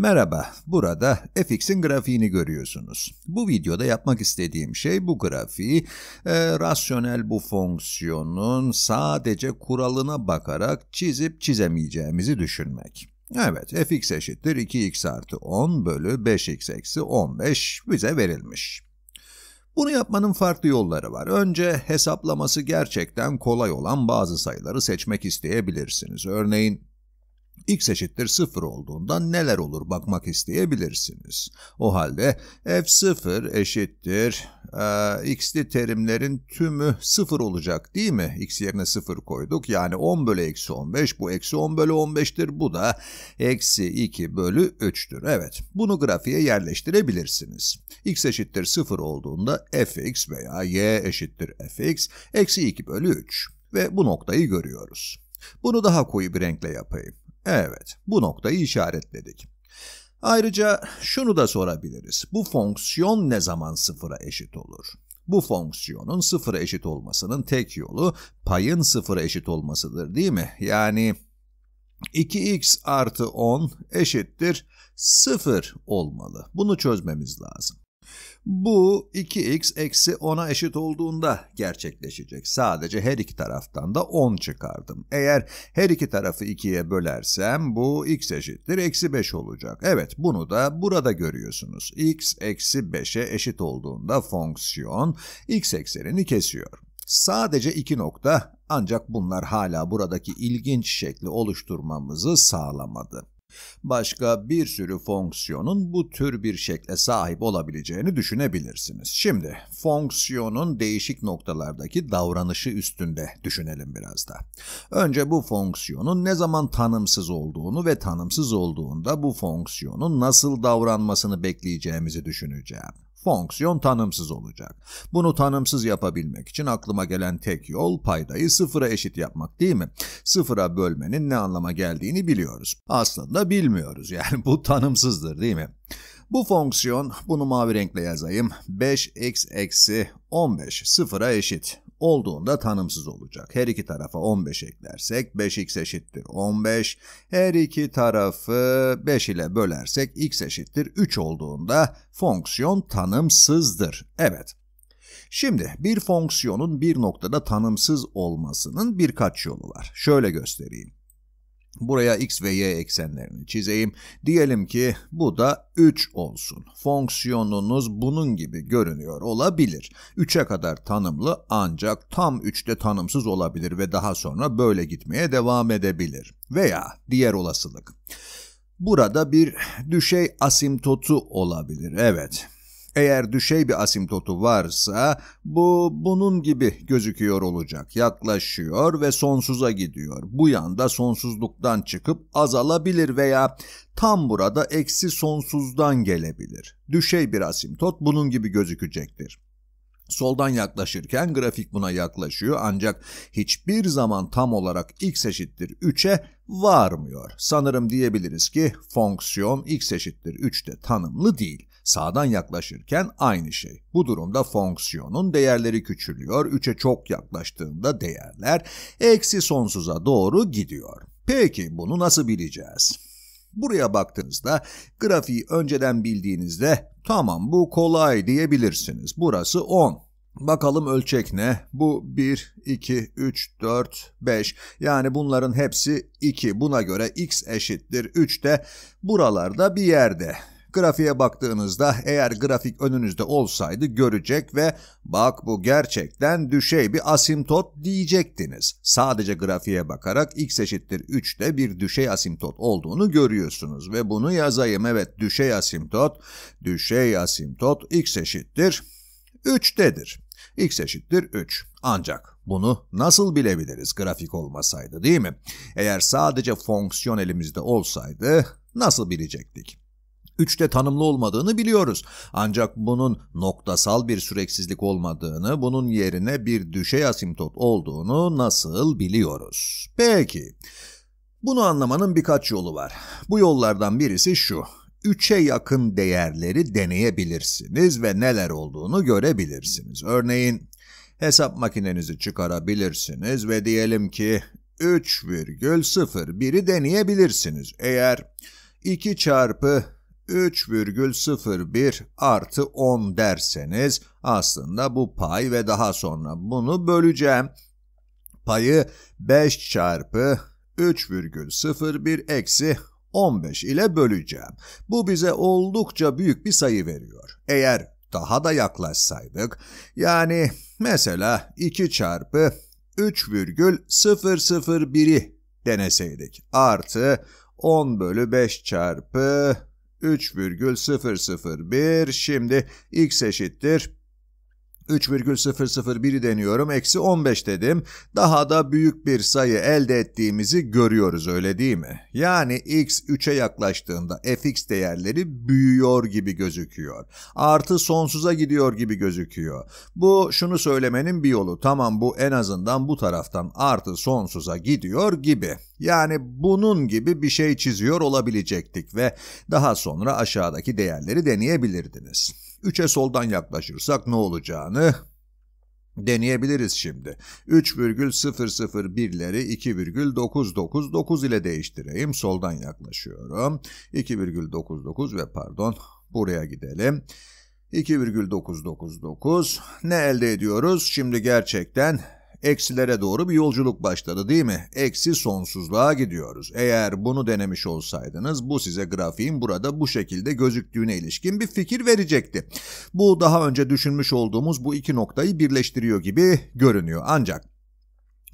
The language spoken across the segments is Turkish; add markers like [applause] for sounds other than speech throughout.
Merhaba, burada fx'in grafiğini görüyorsunuz. Bu videoda yapmak istediğim şey bu grafiği, e, rasyonel bu fonksiyonun sadece kuralına bakarak çizip çizemeyeceğimizi düşünmek. Evet, fx eşittir 2x artı 10 bölü 5x eksi 15 bize verilmiş. Bunu yapmanın farklı yolları var. Önce hesaplaması gerçekten kolay olan bazı sayıları seçmek isteyebilirsiniz. Örneğin x eşittir 0 olduğunda neler olur bakmak isteyebilirsiniz. O halde f0 eşittir e, x'li terimlerin tümü 0 olacak değil mi? x yerine 0 koyduk yani 10 bölü eksi 15 bu eksi 10 bölü 15'tir bu da eksi 2 bölü 3'tür. Evet bunu grafiğe yerleştirebilirsiniz. x eşittir 0 olduğunda fx veya y eşittir fx eksi 2 bölü 3 ve bu noktayı görüyoruz. Bunu daha koyu bir renkle yapayım. Evet, bu noktayı işaretledik. Ayrıca şunu da sorabiliriz. Bu fonksiyon ne zaman sıfıra eşit olur? Bu fonksiyonun sıfıra eşit olmasının tek yolu payın sıfıra eşit olmasıdır değil mi? Yani 2x artı 10 eşittir 0 olmalı. Bunu çözmemiz lazım. Bu 2x eksi 10'a eşit olduğunda gerçekleşecek. Sadece her iki taraftan da 10 çıkardım. Eğer her iki tarafı 2'ye bölersem bu x eşittir eksi 5 olacak. Evet bunu da burada görüyorsunuz. x eksi 5'e eşit olduğunda fonksiyon x eksenini kesiyor. Sadece iki nokta ancak bunlar hala buradaki ilginç şekli oluşturmamızı sağlamadı. Başka bir sürü fonksiyonun bu tür bir şekle sahip olabileceğini düşünebilirsiniz. Şimdi fonksiyonun değişik noktalardaki davranışı üstünde düşünelim biraz da. Önce bu fonksiyonun ne zaman tanımsız olduğunu ve tanımsız olduğunda bu fonksiyonun nasıl davranmasını bekleyeceğimizi düşüneceğim. Fonksiyon tanımsız olacak. Bunu tanımsız yapabilmek için aklıma gelen tek yol paydayı sıfıra eşit yapmak değil mi? Sıfıra bölmenin ne anlama geldiğini biliyoruz. Aslında bilmiyoruz [laughs] yani bu tanımsızdır değil mi? Bu fonksiyon, bunu mavi renkle yazayım, 5x eksi 15 sıfıra eşit olduğunda tanımsız olacak. Her iki tarafa 15 eklersek 5x eşittir 15. Her iki tarafı 5 ile bölersek x eşittir 3 olduğunda fonksiyon tanımsızdır. Evet. Şimdi bir fonksiyonun bir noktada tanımsız olmasının birkaç yolu var. Şöyle göstereyim. Buraya x ve y eksenlerini çizeyim. Diyelim ki bu da 3 olsun. Fonksiyonunuz bunun gibi görünüyor olabilir. 3'e kadar tanımlı ancak tam 3'te tanımsız olabilir ve daha sonra böyle gitmeye devam edebilir. Veya diğer olasılık. Burada bir düşey asimtotu olabilir. Evet. Eğer düşey bir asimtotu varsa bu bunun gibi gözüküyor olacak. Yaklaşıyor ve sonsuza gidiyor. Bu yanda sonsuzluktan çıkıp azalabilir veya tam burada eksi sonsuzdan gelebilir. Düşey bir asimtot bunun gibi gözükecektir. Soldan yaklaşırken grafik buna yaklaşıyor ancak hiçbir zaman tam olarak x eşittir 3'e varmıyor. Sanırım diyebiliriz ki fonksiyon x eşittir 3'te tanımlı değil. Sağdan yaklaşırken aynı şey. Bu durumda fonksiyonun değerleri küçülüyor, 3'e çok yaklaştığında değerler eksi sonsuza doğru gidiyor. Peki bunu nasıl bileceğiz? Buraya baktığınızda grafiği önceden bildiğinizde tamam bu kolay diyebilirsiniz. Burası 10. Bakalım ölçek ne? Bu 1, 2, 3, 4, 5. Yani bunların hepsi 2. Buna göre x eşittir 3 de buralarda bir yerde. Grafiğe baktığınızda eğer grafik önünüzde olsaydı görecek ve bak bu gerçekten düşey bir asimtot diyecektiniz. Sadece grafiğe bakarak x eşittir 3'te bir düşey asimtot olduğunu görüyorsunuz ve bunu yazayım. Evet düşey asimtot, düşey asimtot x eşittir 3'tedir. x eşittir 3. Ancak bunu nasıl bilebiliriz grafik olmasaydı değil mi? Eğer sadece fonksiyon elimizde olsaydı nasıl bilecektik? 3'te tanımlı olmadığını biliyoruz. Ancak bunun noktasal bir süreksizlik olmadığını, bunun yerine bir düşey asimtot olduğunu nasıl biliyoruz? Peki, bunu anlamanın birkaç yolu var. Bu yollardan birisi şu. 3'e yakın değerleri deneyebilirsiniz ve neler olduğunu görebilirsiniz. Örneğin hesap makinenizi çıkarabilirsiniz ve diyelim ki 3,01'i deneyebilirsiniz. Eğer 2 çarpı 3,01 artı 10 derseniz aslında bu pay ve daha sonra bunu böleceğim. Payı 5 çarpı 3,01 eksi 15 ile böleceğim. Bu bize oldukça büyük bir sayı veriyor. Eğer daha da yaklaşsaydık, yani mesela 2 çarpı 3,001'i deneseydik artı 10 bölü 5 çarpı 3,001 şimdi x eşittir 3,001'i deniyorum, eksi 15 dedim. Daha da büyük bir sayı elde ettiğimizi görüyoruz öyle değil mi? Yani x 3'e yaklaştığında fx değerleri büyüyor gibi gözüküyor. Artı sonsuza gidiyor gibi gözüküyor. Bu şunu söylemenin bir yolu. Tamam bu en azından bu taraftan artı sonsuza gidiyor gibi. Yani bunun gibi bir şey çiziyor olabilecektik ve daha sonra aşağıdaki değerleri deneyebilirdiniz. 3'e soldan yaklaşırsak ne olacağını deneyebiliriz şimdi. 3,001'leri 2,999 ile değiştireyim. Soldan yaklaşıyorum. 2,99 ve pardon buraya gidelim. 2,999 ne elde ediyoruz? Şimdi gerçekten eksilere doğru bir yolculuk başladı değil mi? Eksi sonsuzluğa gidiyoruz. Eğer bunu denemiş olsaydınız bu size grafiğin burada bu şekilde gözüktüğüne ilişkin bir fikir verecekti. Bu daha önce düşünmüş olduğumuz bu iki noktayı birleştiriyor gibi görünüyor. Ancak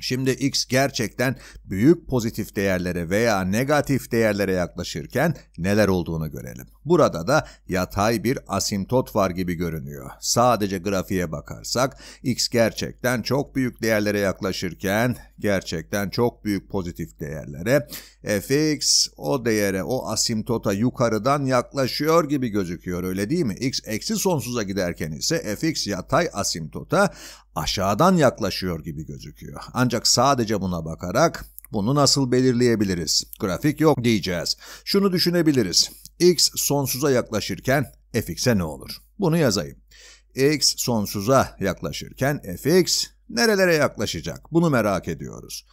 Şimdi X gerçekten büyük pozitif değerlere veya negatif değerlere yaklaşırken neler olduğunu görelim. Burada da yatay bir asimtot var gibi görünüyor. Sadece grafiğe bakarsak X gerçekten çok büyük değerlere yaklaşırken gerçekten çok büyük pozitif değerlere fx o değere o asimtota yukarıdan yaklaşıyor gibi gözüküyor öyle değil mi? X eksi sonsuza giderken ise fx yatay asimtota aşağıdan yaklaşıyor gibi gözüküyor. Ancak sadece buna bakarak bunu nasıl belirleyebiliriz? Grafik yok diyeceğiz. Şunu düşünebiliriz. x sonsuza yaklaşırken fx'e ne olur? Bunu yazayım. x sonsuza yaklaşırken fx nerelere yaklaşacak? Bunu merak ediyoruz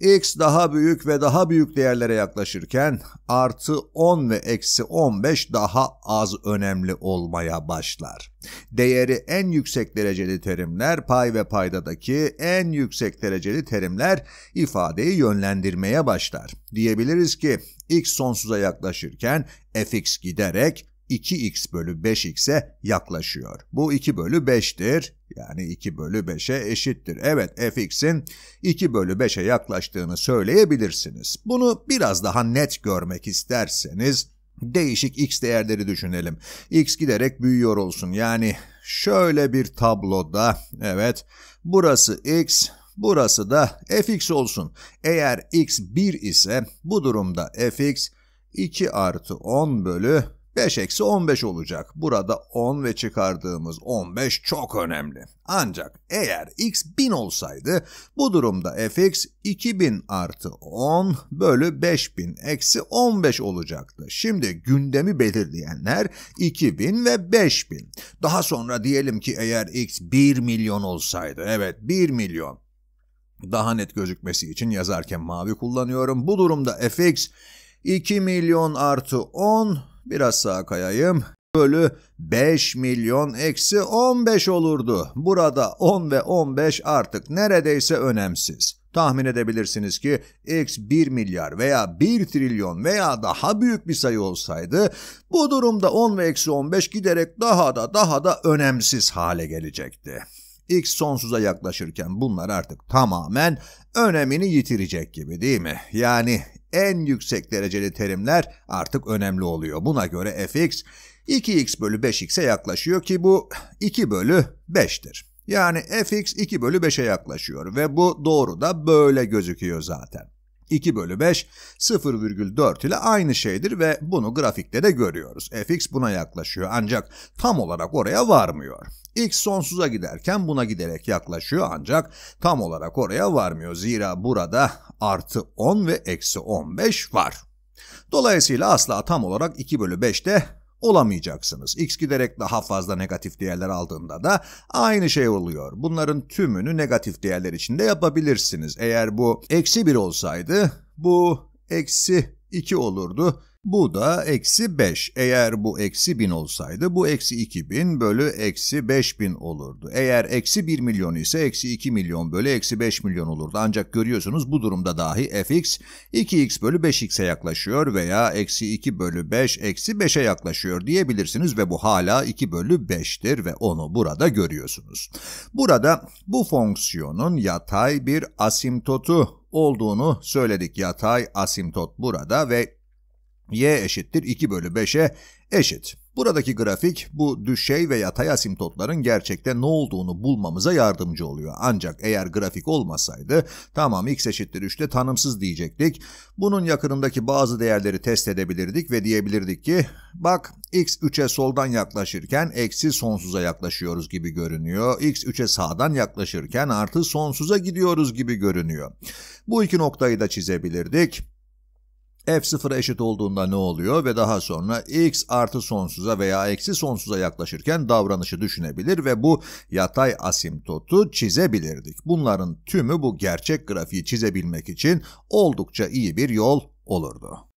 x daha büyük ve daha büyük değerlere yaklaşırken artı 10 ve eksi 15 daha az önemli olmaya başlar. Değeri en yüksek dereceli terimler pay ve paydadaki en yüksek dereceli terimler ifadeyi yönlendirmeye başlar. Diyebiliriz ki x sonsuza yaklaşırken fx giderek 2x bölü 5x'e yaklaşıyor. Bu 2 bölü 5'tir. Yani 2 bölü 5'e eşittir. Evet fx'in 2 bölü 5'e yaklaştığını söyleyebilirsiniz. Bunu biraz daha net görmek isterseniz değişik x değerleri düşünelim. x giderek büyüyor olsun. Yani şöyle bir tabloda evet burası x burası da fx olsun. Eğer x 1 ise bu durumda fx 2 artı 10 bölü 5 eksi 15 olacak. Burada 10 ve çıkardığımız 15 çok önemli. Ancak eğer x 1000 olsaydı bu durumda fx 2000 artı 10 bölü 5000 eksi 15 olacaktı. Şimdi gündemi belirleyenler 2000 ve 5000. Daha sonra diyelim ki eğer x 1 milyon olsaydı evet 1 milyon. Daha net gözükmesi için yazarken mavi kullanıyorum. Bu durumda fx 2 milyon artı 10 Biraz sağa kayayım. Bölü 5 milyon eksi 15 olurdu. Burada 10 ve 15 artık neredeyse önemsiz. Tahmin edebilirsiniz ki x 1 milyar veya 1 trilyon veya daha büyük bir sayı olsaydı bu durumda 10 ve eksi 15 giderek daha da daha da önemsiz hale gelecekti. X sonsuza yaklaşırken bunlar artık tamamen önemini yitirecek gibi değil mi? Yani en yüksek dereceli terimler artık önemli oluyor. Buna göre fx 2x bölü 5x'e yaklaşıyor ki bu 2 bölü 5'tir. Yani fx 2 bölü 5'e yaklaşıyor ve bu doğru da böyle gözüküyor zaten. 2 bölü 5 0,4 ile aynı şeydir ve bunu grafikte de görüyoruz. fx buna yaklaşıyor ancak tam olarak oraya varmıyor. x sonsuza giderken buna giderek yaklaşıyor ancak tam olarak oraya varmıyor. Zira burada artı 10 ve eksi 15 var. Dolayısıyla asla tam olarak 2 bölü 5'te olamayacaksınız. X giderek daha fazla negatif değerler aldığında da aynı şey oluyor. Bunların tümünü negatif değerler içinde yapabilirsiniz. Eğer bu eksi 1 olsaydı bu eksi 2 olurdu. Bu da eksi 5. Eğer bu eksi 1000 olsaydı bu eksi 2000 bölü eksi 5000 olurdu. Eğer eksi 1 milyon ise eksi 2 milyon bölü eksi 5 milyon olurdu. Ancak görüyorsunuz bu durumda dahi fx 2x bölü 5x'e yaklaşıyor veya eksi 2 bölü 5 eksi 5'e yaklaşıyor diyebilirsiniz ve bu hala 2 bölü 5'tir ve onu burada görüyorsunuz. Burada bu fonksiyonun yatay bir asimtotu olduğunu söyledik. Yatay asimtot burada ve y eşittir 2 bölü 5'e eşit. Buradaki grafik bu düşey ve yatay asimtotların gerçekte ne olduğunu bulmamıza yardımcı oluyor. Ancak eğer grafik olmasaydı tamam x eşittir 3'te tanımsız diyecektik. Bunun yakınındaki bazı değerleri test edebilirdik ve diyebilirdik ki bak x 3'e soldan yaklaşırken eksi sonsuza yaklaşıyoruz gibi görünüyor. x 3'e sağdan yaklaşırken artı sonsuza gidiyoruz gibi görünüyor. Bu iki noktayı da çizebilirdik f sıfıra eşit olduğunda ne oluyor ve daha sonra x artı sonsuza veya eksi sonsuza yaklaşırken davranışı düşünebilir ve bu yatay asimtotu çizebilirdik. Bunların tümü bu gerçek grafiği çizebilmek için oldukça iyi bir yol olurdu.